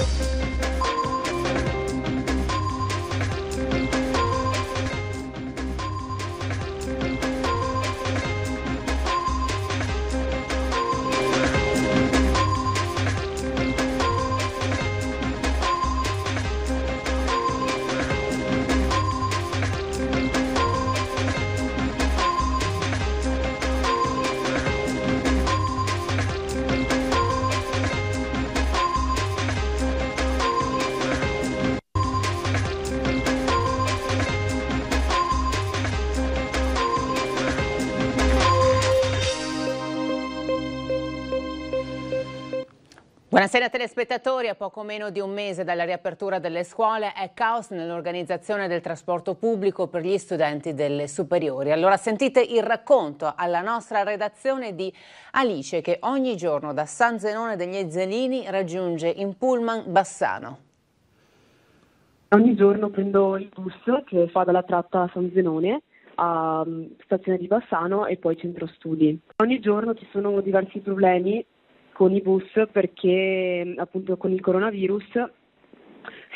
Bye. Buonasera telespettatori, a poco meno di un mese dalla riapertura delle scuole è caos nell'organizzazione del trasporto pubblico per gli studenti delle superiori. Allora sentite il racconto alla nostra redazione di Alice che ogni giorno da San Zenone degli Ezzelini raggiunge in pullman Bassano. Ogni giorno prendo il bus che fa dalla tratta San Zenone a mm, stazione di Bassano e poi centro studi. Ogni giorno ci sono diversi problemi con i bus perché appunto con il coronavirus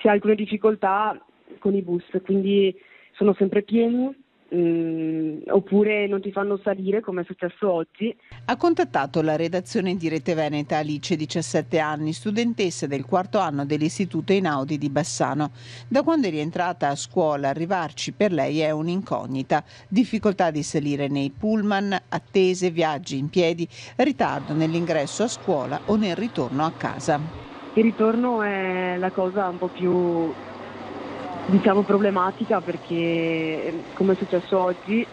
si ha alcune difficoltà con i bus, quindi sono sempre pieni Mm, oppure non ti fanno salire come è successo oggi. Ha contattato la redazione di Rete Veneta Alice, 17 anni, studentessa del quarto anno dell'Istituto Einaudi di Bassano. Da quando è rientrata a scuola arrivarci per lei è un'incognita. Difficoltà di salire nei pullman, attese, viaggi in piedi, ritardo nell'ingresso a scuola o nel ritorno a casa. Il ritorno è la cosa un po' più diciamo problematica perché eh, come è successo oggi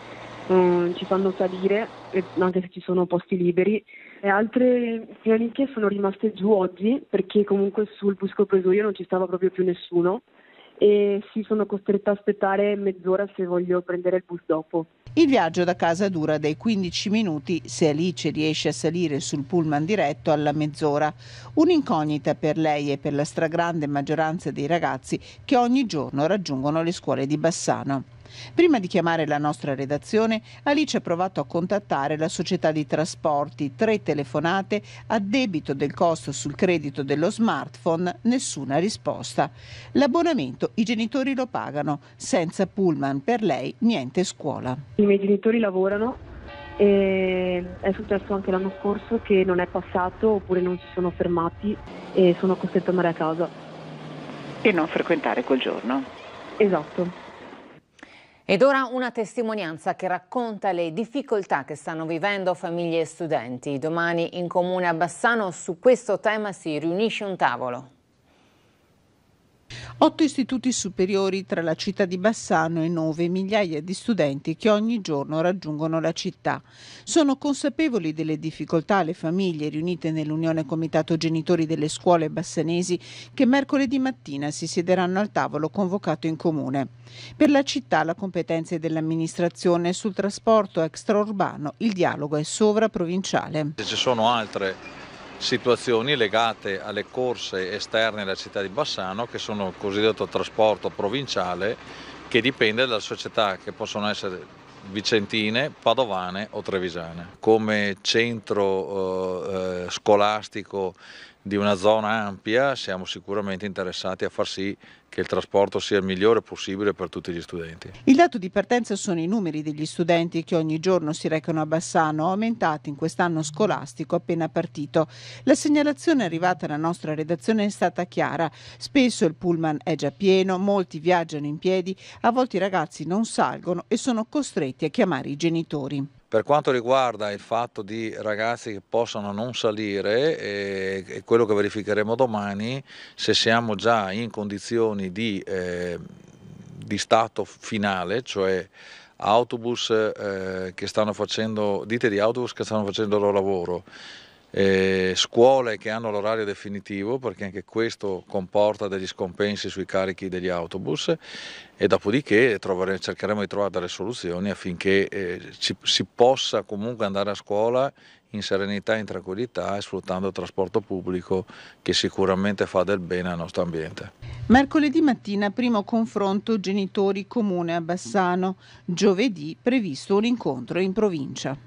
eh, ci fanno salire eh, anche se ci sono posti liberi e altre amiche sono rimaste giù oggi perché comunque sul bus che ho preso io non ci stava proprio più nessuno e si sono costretta a aspettare mezz'ora se voglio prendere il bus dopo. Il viaggio da casa dura dai 15 minuti se Alice riesce a salire sul pullman diretto alla mezz'ora, un'incognita per lei e per la stragrande maggioranza dei ragazzi che ogni giorno raggiungono le scuole di Bassano. Prima di chiamare la nostra redazione, Alice ha provato a contattare la società di trasporti, tre telefonate, a debito del costo sul credito dello smartphone, nessuna risposta. L'abbonamento i genitori lo pagano, senza pullman per lei niente scuola. I miei genitori lavorano e è successo anche l'anno scorso che non è passato oppure non si sono fermati e sono costretto a andare a casa. E non frequentare quel giorno. Esatto. Ed ora una testimonianza che racconta le difficoltà che stanno vivendo famiglie e studenti. Domani in comune a Bassano su questo tema si riunisce un tavolo. Otto istituti superiori tra la città di Bassano e nove migliaia di studenti che ogni giorno raggiungono la città. Sono consapevoli delle difficoltà le famiglie riunite nell'Unione Comitato Genitori delle Scuole Bassanesi che mercoledì mattina si siederanno al tavolo convocato in comune. Per la città la competenza è dell'amministrazione sul trasporto extraurbano, il dialogo è sovraprovinciale. Ci sono altre situazioni legate alle corse esterne alla città di Bassano, che sono il cosiddetto trasporto provinciale, che dipende da società che possono essere vicentine, padovane o trevisane. Come centro eh, eh, scolastico di una zona ampia siamo sicuramente interessati a far sì che il trasporto sia il migliore possibile per tutti gli studenti. Il dato di partenza sono i numeri degli studenti che ogni giorno si recano a Bassano, aumentati in quest'anno scolastico appena partito. La segnalazione arrivata alla nostra redazione è stata chiara. Spesso il pullman è già pieno, molti viaggiano in piedi, a volte i ragazzi non salgono e sono costretti a chiamare i genitori. Per quanto riguarda il fatto di ragazzi che possano non salire, eh, è quello che verificheremo domani, se siamo già in condizioni condizioni di, eh, di stato finale, cioè autobus eh, che stanno facendo, dite di autobus che stanno facendo il loro lavoro, eh, scuole che hanno l'orario definitivo perché anche questo comporta degli scompensi sui carichi degli autobus e dopodiché trovare, cercheremo di trovare delle soluzioni affinché eh, ci, si possa comunque andare a scuola in serenità e in tranquillità e sfruttando il trasporto pubblico che sicuramente fa del bene al nostro ambiente. Mercoledì mattina primo confronto genitori comune a Bassano, giovedì previsto un incontro in provincia.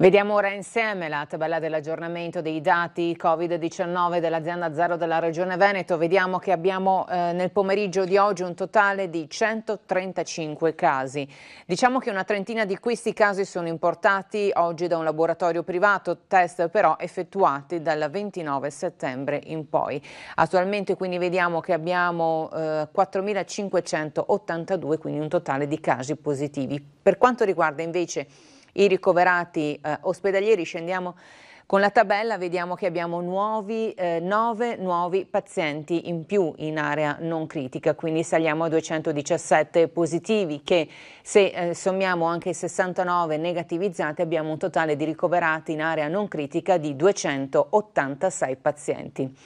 Vediamo ora insieme la tabella dell'aggiornamento dei dati Covid-19 dell'azienda Zero della Regione Veneto. Vediamo che abbiamo eh, nel pomeriggio di oggi un totale di 135 casi. Diciamo che una trentina di questi casi sono importati oggi da un laboratorio privato, test però effettuati dal 29 settembre in poi. Attualmente quindi vediamo che abbiamo eh, 4.582, quindi un totale di casi positivi. Per quanto riguarda invece i ricoverati eh, ospedalieri. Scendiamo con la tabella, vediamo che abbiamo 9 eh, nuovi pazienti in più in area non critica, quindi saliamo a 217 positivi che se eh, sommiamo anche i 69 negativizzati abbiamo un totale di ricoverati in area non critica di 286 pazienti.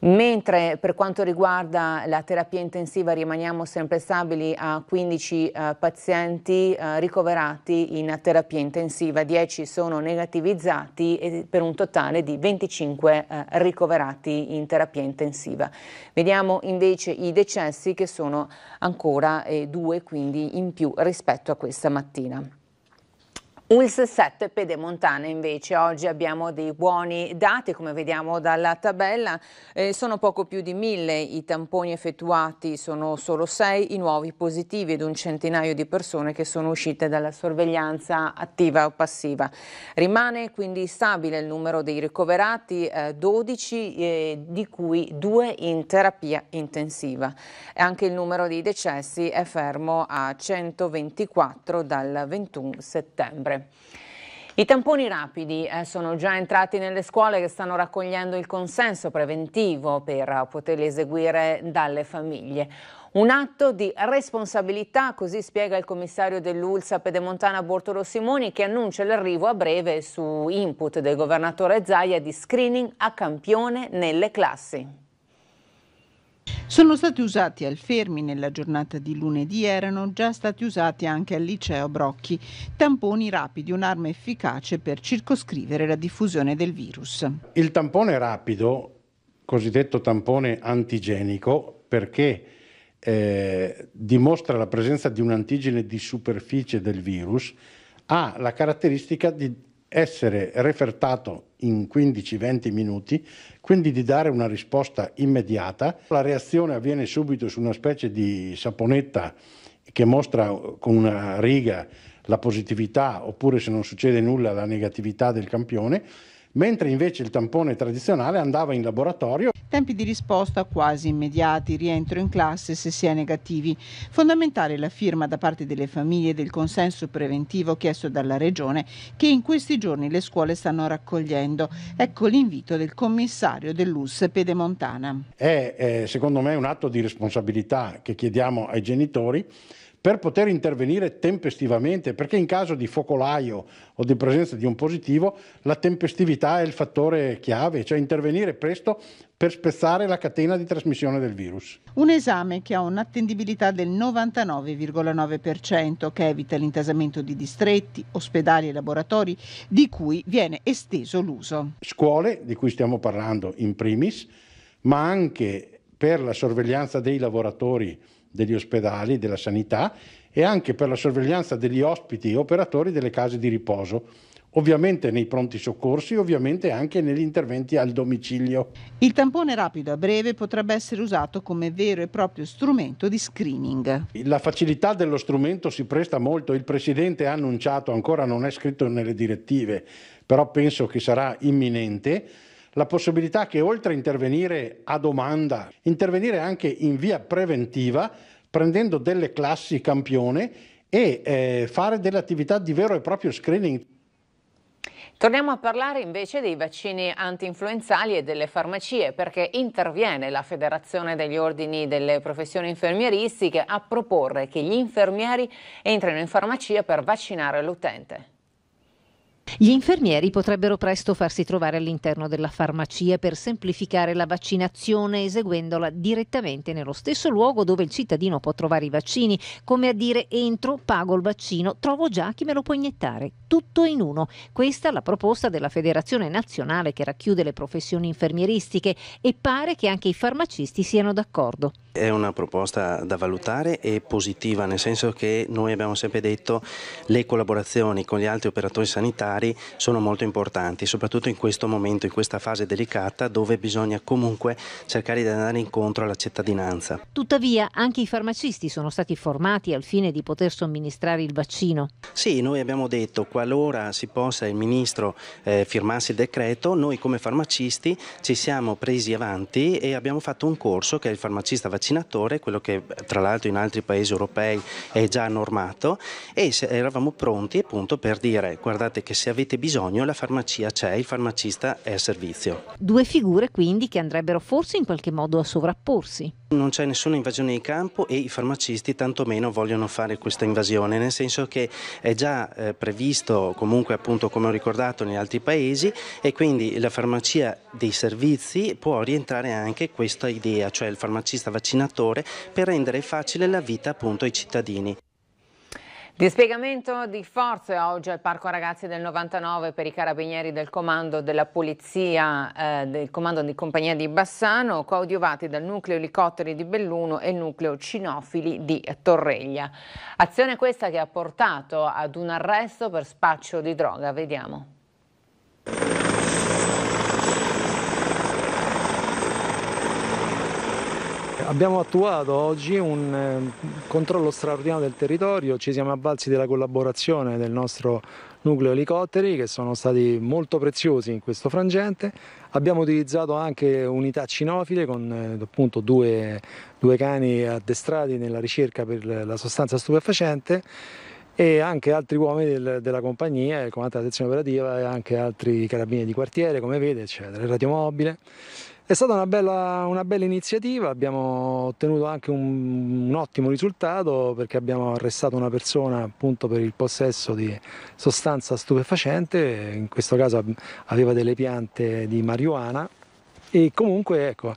Mentre per quanto riguarda la terapia intensiva rimaniamo sempre stabili a 15 eh, pazienti eh, ricoverati in terapia intensiva, 10 sono negativizzati per un totale di 25 eh, ricoverati in terapia intensiva. Vediamo invece i decessi che sono ancora eh, due, quindi in più rispetto a questa mattina. ULS 7 Pedemontana invece, oggi abbiamo dei buoni dati come vediamo dalla tabella, eh, sono poco più di mille i tamponi effettuati, sono solo sei i nuovi positivi ed un centinaio di persone che sono uscite dalla sorveglianza attiva o passiva. Rimane quindi stabile il numero dei ricoverati, eh, 12 eh, di cui 2 in terapia intensiva. E anche il numero dei decessi è fermo a 124 dal 21 settembre sempre. I tamponi rapidi eh, sono già entrati nelle scuole che stanno raccogliendo il consenso preventivo per poterli eseguire dalle famiglie. Un atto di responsabilità, così spiega il commissario dell'Ulsa Pedemontana Bortolo Simoni, che annuncia l'arrivo a breve su input del governatore Zaia di screening a campione nelle classi. Sono stati usati al Fermi nella giornata di lunedì, erano già stati usati anche al liceo Brocchi, tamponi rapidi, un'arma efficace per circoscrivere la diffusione del virus. Il tampone rapido, cosiddetto tampone antigenico, perché eh, dimostra la presenza di un antigene di superficie del virus, ha la caratteristica di essere refertato in 15-20 minuti, quindi di dare una risposta immediata. La reazione avviene subito su una specie di saponetta che mostra eh, con una riga la positività oppure se non succede nulla la negatività del campione mentre invece il tampone tradizionale andava in laboratorio. Tempi di risposta quasi immediati, rientro in classe se si è negativi. Fondamentale la firma da parte delle famiglie del consenso preventivo chiesto dalla Regione che in questi giorni le scuole stanno raccogliendo. Ecco l'invito del commissario dell'US Pedemontana. È eh, secondo me un atto di responsabilità che chiediamo ai genitori per poter intervenire tempestivamente, perché in caso di focolaio o di presenza di un positivo la tempestività è il fattore chiave, cioè intervenire presto per spezzare la catena di trasmissione del virus. Un esame che ha un'attendibilità del 99,9% che evita l'intasamento di distretti, ospedali e laboratori di cui viene esteso l'uso. Scuole, di cui stiamo parlando in primis, ma anche per la sorveglianza dei lavoratori degli ospedali, della sanità e anche per la sorveglianza degli ospiti e operatori delle case di riposo, ovviamente nei pronti soccorsi, e ovviamente anche negli interventi al domicilio. Il tampone rapido a breve potrebbe essere usato come vero e proprio strumento di screening. La facilità dello strumento si presta molto, il Presidente ha annunciato, ancora non è scritto nelle direttive, però penso che sarà imminente la possibilità che oltre a intervenire a domanda, intervenire anche in via preventiva, prendendo delle classi campione e eh, fare delle attività di vero e proprio screening. Torniamo a parlare invece dei vaccini antinfluenzali e delle farmacie perché interviene la Federazione degli Ordini delle Professioni Infermieristiche a proporre che gli infermieri entrino in farmacia per vaccinare l'utente. Gli infermieri potrebbero presto farsi trovare all'interno della farmacia per semplificare la vaccinazione eseguendola direttamente nello stesso luogo dove il cittadino può trovare i vaccini, come a dire entro, pago il vaccino, trovo già chi me lo può iniettare, tutto in uno. Questa è la proposta della Federazione Nazionale che racchiude le professioni infermieristiche e pare che anche i farmacisti siano d'accordo. È una proposta da valutare e positiva, nel senso che noi abbiamo sempre detto che le collaborazioni con gli altri operatori sanitari sono molto importanti, soprattutto in questo momento, in questa fase delicata dove bisogna comunque cercare di andare incontro alla cittadinanza. Tuttavia anche i farmacisti sono stati formati al fine di poter somministrare il vaccino. Sì, noi abbiamo detto che qualora si possa il Ministro eh, firmarsi il decreto, noi come farmacisti ci siamo presi avanti e abbiamo fatto un corso che è il farmacista vaccinato vaccinatore, quello che tra l'altro in altri paesi europei è già normato e eravamo pronti appunto per dire guardate che se avete bisogno la farmacia c'è, il farmacista è a servizio. Due figure quindi che andrebbero forse in qualche modo a sovrapporsi. Non c'è nessuna invasione di campo e i farmacisti tantomeno vogliono fare questa invasione, nel senso che è già eh, previsto comunque appunto come ho ricordato negli altri paesi e quindi la farmacia dei servizi può rientrare anche questa idea, cioè il farmacista vaccinato vaccinatore per rendere facile la vita appunto ai cittadini. Dispiegamento di forze oggi al Parco Ragazzi del 99 per i carabinieri del comando della polizia, eh, del comando di compagnia di Bassano, coadiuvati dal nucleo elicotteri di Belluno e il nucleo cinofili di Torreglia. Azione questa che ha portato ad un arresto per spaccio di droga, vediamo. Abbiamo attuato oggi un eh, controllo straordinario del territorio, ci siamo avvalsi della collaborazione del nostro nucleo elicotteri che sono stati molto preziosi in questo frangente. Abbiamo utilizzato anche unità cinofile con eh, appunto, due, due cani addestrati nella ricerca per la sostanza stupefacente e anche altri uomini del, della compagnia, il comandante della sezione operativa e anche altri carabinieri di quartiere, come vede, eccetera, il radiomobile. È stata una bella, una bella iniziativa, abbiamo ottenuto anche un, un, ottimo risultato perché abbiamo arrestato una persona appunto per il possesso di sostanza stupefacente, in questo caso aveva delle piante di marijuana e comunque ecco,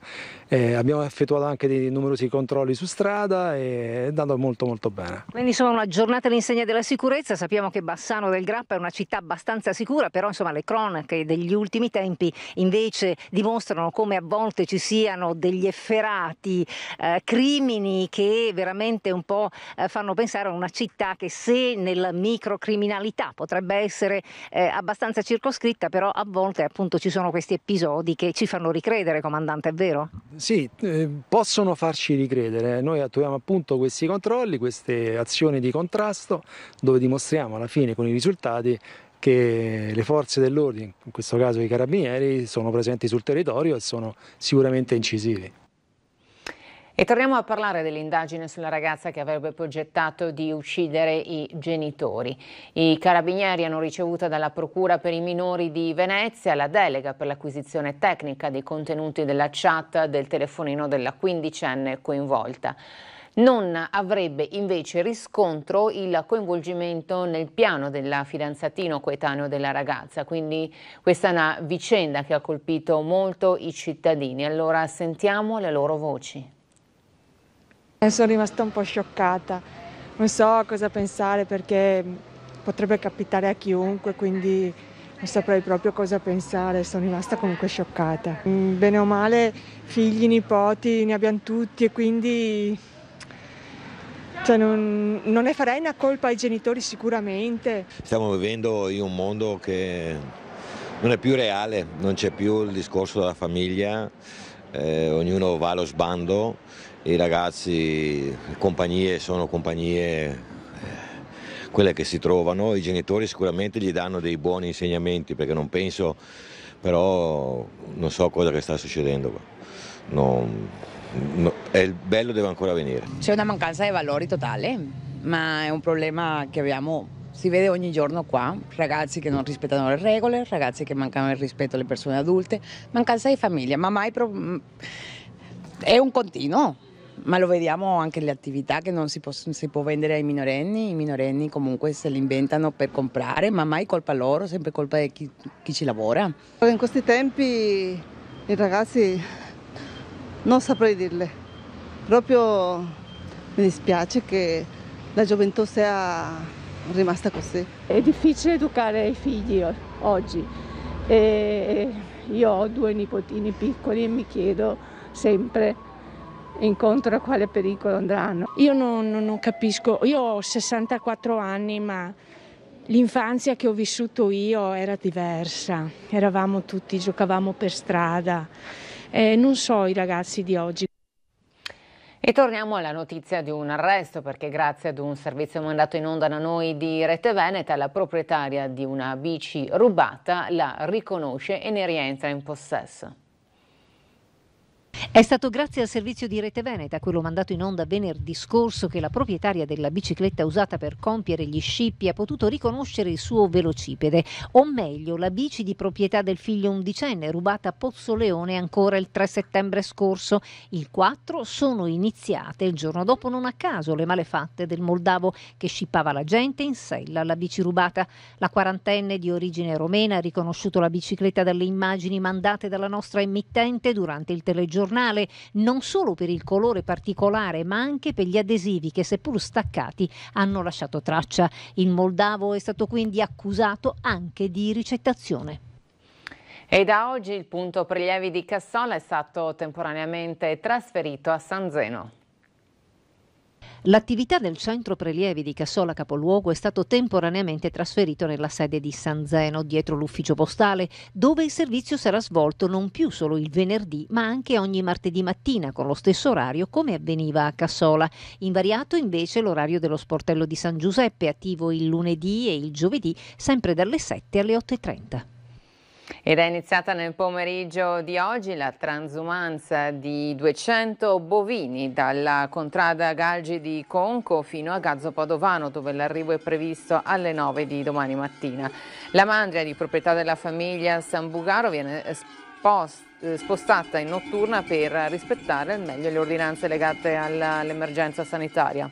eh, abbiamo effettuato anche dei numerosi controlli su strada e è andato molto molto bene. Quindi insomma una giornata all'insegna della sicurezza, sappiamo che Bassano del Grappa è una città abbastanza sicura, però insomma le cronache degli ultimi tempi invece dimostrano come a volte ci siano degli efferati eh, crimini che veramente un po' eh, fanno pensare a una città che se nella microcriminalità potrebbe essere eh, abbastanza circoscritta, però a volte appunto ci sono questi episodi che ci fanno ricredere, comandante, è vero? sì, ehm, possono farci ricredere. Noi attuiamo appunto questi controlli, queste azioni di contrasto, dove dimostriamo alla fine con i risultati che le forze dell'ordine, in questo caso i carabinieri, sono presenti sul territorio e sono sicuramente incisivi. E torniamo a parlare dell'indagine sulla ragazza che avrebbe progettato di uccidere i genitori. I carabinieri hanno ricevuto dalla Procura per i minori di Venezia la delega per l'acquisizione tecnica dei contenuti della chat del telefonino della quindicenne coinvolta. Non avrebbe invece riscontro il coinvolgimento nel piano del fidanzatino coetaneo della ragazza, quindi questa è una vicenda che ha colpito molto i cittadini. Allora sentiamo le loro voci. Sono rimasta un po' scioccata, non so cosa pensare perché potrebbe capitare a chiunque, quindi non saprei proprio cosa pensare, sono rimasta comunque scioccata. Mm, bene o male, figli, nipoti, ne abbiamo tutti e quindi cioè non, non, ne farei una colpa ai genitori sicuramente. Stiamo vivendo in un mondo che non è più reale, non c'è più il discorso della famiglia, eh, ognuno va allo sbando i ragazzi, le compagnie sono compagnie eh, quelle che si trovano, i genitori sicuramente gli danno dei buoni insegnamenti perché non penso, però non so cosa che sta succedendo. Non, no, il bello deve ancora venire. C'è una mancanza di valori totale, ma è un problema che abbiamo si vede ogni giorno qua, ragazzi che non rispettano le regole, ragazzi che mancano il rispetto alle persone adulte, mancanza di famiglia, ma mai... Pro... è un continuo ma lo vediamo anche nelle attività che non si, può, si può vendere ai minorenni, i minorenni comunque se li inventano per comprare, ma mai colpa loro, sempre colpa di chi, chi ci lavora. In questi tempi i ragazzi non saprei dirle, proprio mi dispiace che la gioventù sia rimasta così. È difficile educare i figli oggi. E io ho due nipotini piccoli e mi chiedo sempre incontro a quale pericolo andranno. Io non, non, non capisco, io ho 64 anni ma l'infanzia che ho vissuto io era diversa, eravamo tutti, giocavamo per strada, eh, non so i ragazzi di oggi. E torniamo alla notizia di un arresto perché grazie ad un servizio mandato in onda da noi di Rete Veneta la proprietaria di una bici rubata la riconosce e ne rientra in possesso. È stato grazie al servizio di Rete Veneta, quello mandato in onda venerdì scorso, che la proprietaria della bicicletta usata per compiere gli scippi ha potuto riconoscere il suo velocipede, o meglio la bici di proprietà del figlio undicenne rubata a Pozzoleone ancora il 3 settembre scorso. Il 4 sono iniziate il giorno dopo non a caso le malefatte del Moldavo che scippava la gente in sella alla bici rubata. La quarantenne di origine romena ha riconosciuto la bicicletta dalle immagini mandate dalla nostra emittente durante il telegiornale giornale non solo per il colore particolare ma anche per gli adesivi che seppur staccati hanno lasciato traccia. Il moldavo è stato quindi accusato anche di ricettazione. E da oggi il punto prelievi di Cassola è stato temporaneamente trasferito a San Zeno. L'attività del centro prelievi di Cassola Capoluogo è stato temporaneamente trasferito nella sede di San Zeno, dietro l'ufficio postale, dove il servizio sarà svolto non più solo il venerdì, ma anche ogni martedì mattina con lo stesso orario come avveniva a Cassola. Invariato invece l'orario dello sportello di San Giuseppe, attivo il lunedì e il giovedì, sempre dalle 7 alle 8.30. Ed è iniziata nel pomeriggio di oggi la transumanza di 200 bovini dalla contrada Galgi di Conco fino a Gazzo Padovano dove l'arrivo è previsto alle 9 di domani mattina. La mandria di proprietà della famiglia San Bugaro viene spost spostata in notturna per rispettare al meglio le ordinanze legate all'emergenza sanitaria.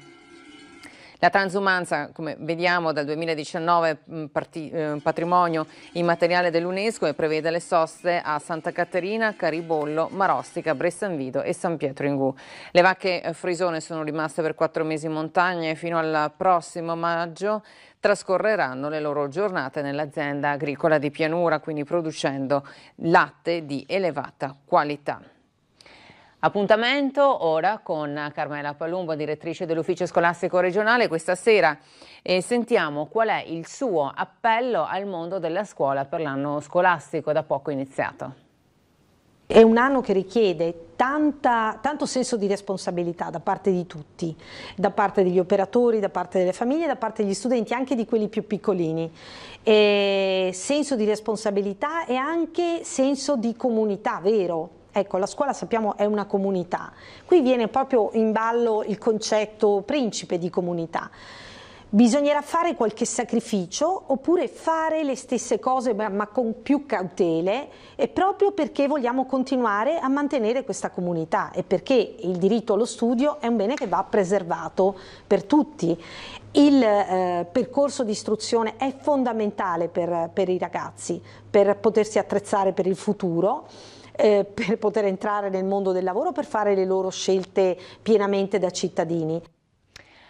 La transumanza, come vediamo dal 2019, è mm, eh, patrimonio immateriale dell'UNESCO e prevede le soste a Santa Caterina, Caribollo, Marostica, Bressanvido e San Pietro in Gu. Le vacche eh, frisone sono rimaste per quattro mesi in montagna e fino al prossimo maggio trascorreranno le loro giornate nell'azienda agricola di pianura, quindi producendo latte di elevata qualità. Appuntamento ora con Carmela Palumbo, direttrice dell'Ufficio Scolastico Regionale, questa sera e eh, sentiamo qual è il suo appello al mondo della scuola per l'anno scolastico da poco iniziato. È un anno che richiede tanta, tanto senso di responsabilità da parte di tutti, da parte degli operatori, da parte delle famiglie, da parte degli studenti, anche di quelli più piccolini. E eh, senso di responsabilità e anche senso di comunità vero, Ecco, la scuola sappiamo è una comunità. Qui viene proprio in ballo il concetto principe di comunità. Bisognerà fare qualche sacrificio oppure fare le stesse cose ma con più cautele e proprio perché vogliamo continuare a mantenere questa comunità e perché il diritto allo studio è un bene che va preservato per tutti. Il eh, percorso di istruzione è fondamentale per, per i ragazzi per potersi attrezzare per il futuro eh, per poter entrare nel mondo del lavoro, per fare le loro scelte pienamente da cittadini.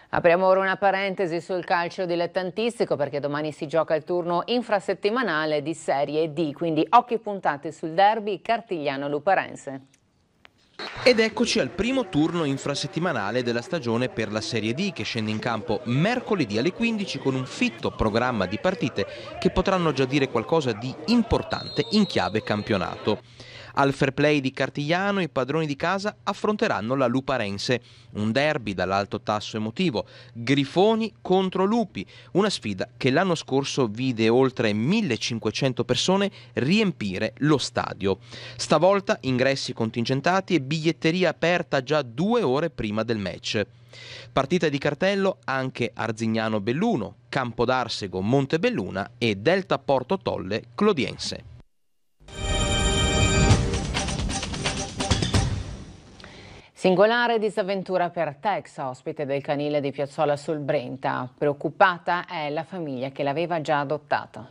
Apriamo ora una parentesi sul calcio dilettantistico perché domani si gioca il turno infrasettimanale di Serie D, quindi occhi puntati sul derby Cartigliano-Luparense. Ed eccoci al primo turno infrasettimanale della stagione per la Serie D che scende in campo mercoledì alle 15 con un fitto programma di partite che potranno già dire qualcosa di importante in chiave campionato. Al fair play di Cartigliano i padroni di casa affronteranno la Luparense, un derby dall'alto tasso emotivo, Grifoni contro Lupi, una sfida che l'anno scorso vide oltre 1500 persone riempire lo stadio. Stavolta ingressi contingentati e biglietteria aperta già due ore prima del match. Partita di cartello anche Arzignano Belluno, Campo d'Arsego Montebelluna e Delta Porto Tolle Clodiense. Singolare disavventura per Tex, ospite del canile di Piazzola sul Brenta. Preoccupata è la famiglia che l'aveva già adottata.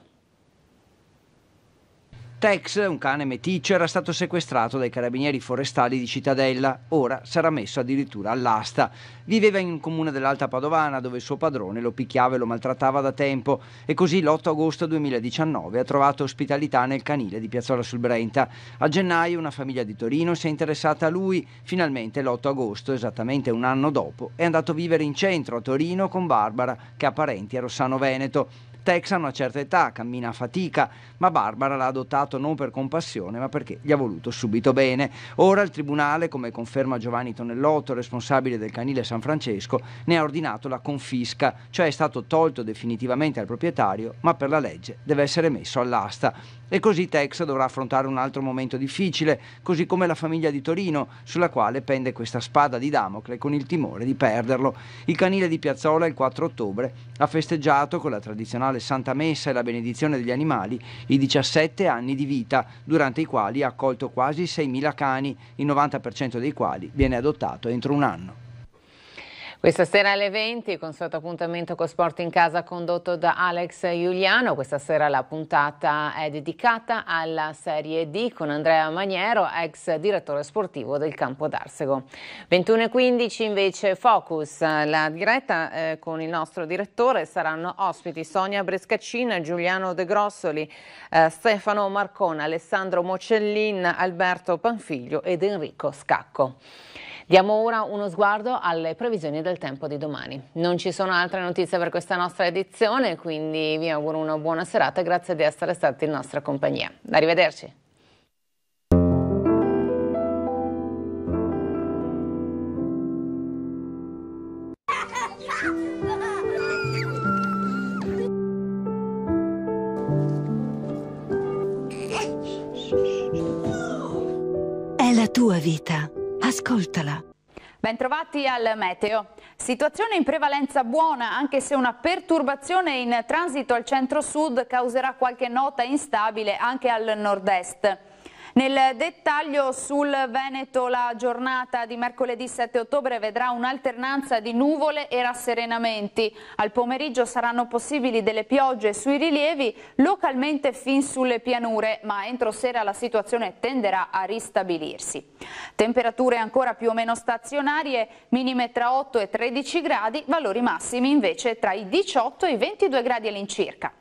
Tex, un cane meticcio, era stato sequestrato dai carabinieri forestali di Cittadella, ora sarà messo addirittura all'asta. Viveva in un comune dell'Alta Padovana dove suo padrone lo picchiava e lo maltrattava da tempo e così l'8 agosto 2019 ha trovato ospitalità nel canile di Piazzola sul Brenta. A gennaio una famiglia di Torino si è interessata a lui, finalmente l'8 agosto, esattamente un anno dopo, è andato a vivere in centro a Torino con Barbara che ha parenti a Rossano Veneto. Tex ha una certa età, cammina a fatica, ma Barbara l'ha adottato non per compassione, ma perché gli ha voluto subito bene. Ora il tribunale, come conferma Giovanni Tonellotto, responsabile del canile San Francesco, ne ha ordinato la confisca, cioè è stato tolto definitivamente al proprietario, ma per la legge deve essere messo all'asta. E così Tex dovrà affrontare un altro momento difficile, così come la famiglia di Torino, sulla quale pende questa spada di Damocle con il timore di perderlo. Il canile di Piazzola il 4 ottobre ha festeggiato con la tradizionale Santa Messa e la benedizione degli animali i 17 anni di vita durante i quali ha accolto quasi 6.000 cani, il 90% dei quali viene adottato entro un anno. Questa sera alle 20, il consueto appuntamento con Sport in Casa condotto da Alex Giuliano. Questa sera la puntata è dedicata alla Serie D con Andrea Maniero, ex direttore sportivo del Campo d'Arsego. 21.15 invece Focus, la diretta eh, con il nostro direttore saranno ospiti Sonia Brescaccina, Giuliano De Grossoli, eh, Stefano Marcona, Alessandro Mocellin, Alberto Panfiglio ed Enrico Scacco. Diamo ora uno sguardo alle previsioni del tempo di domani. Non ci sono altre notizie per questa nostra edizione, quindi vi auguro una buona serata e grazie di essere stati in nostra compagnia. Arrivederci. È la tua vita. Ascoltala. Bentrovati al Meteo. Situazione in prevalenza buona, anche se una perturbazione in transito al centro-sud causerà qualche nota instabile anche al nord-est. Nel dettaglio sul Veneto la giornata di mercoledì 7 ottobre vedrà un'alternanza di nuvole e rasserenamenti. Al pomeriggio saranno possibili delle piogge sui rilievi, localmente fin sulle pianure, ma entro sera la situazione tenderà a ristabilirsi. Temperature ancora più o meno stazionarie, minime tra 8 e 13 gradi, valori massimi invece tra i 18 e i 22 gradi all'incirca.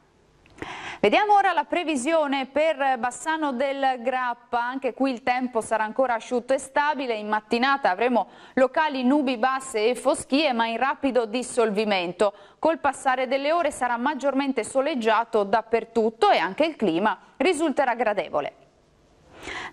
Vediamo ora la previsione per Bassano del Grappa, anche qui il tempo sarà ancora asciutto e stabile, in mattinata avremo locali nubi basse e foschie ma in rapido dissolvimento, col passare delle ore sarà maggiormente soleggiato dappertutto e anche il clima risulterà gradevole.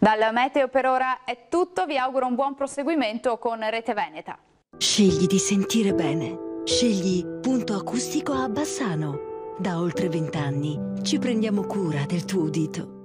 Dal Meteo per ora è tutto, vi auguro un buon proseguimento con Rete Veneta. Scegli di sentire bene, scegli Punto Acustico a Bassano. Da oltre vent'anni ci prendiamo cura del tuo udito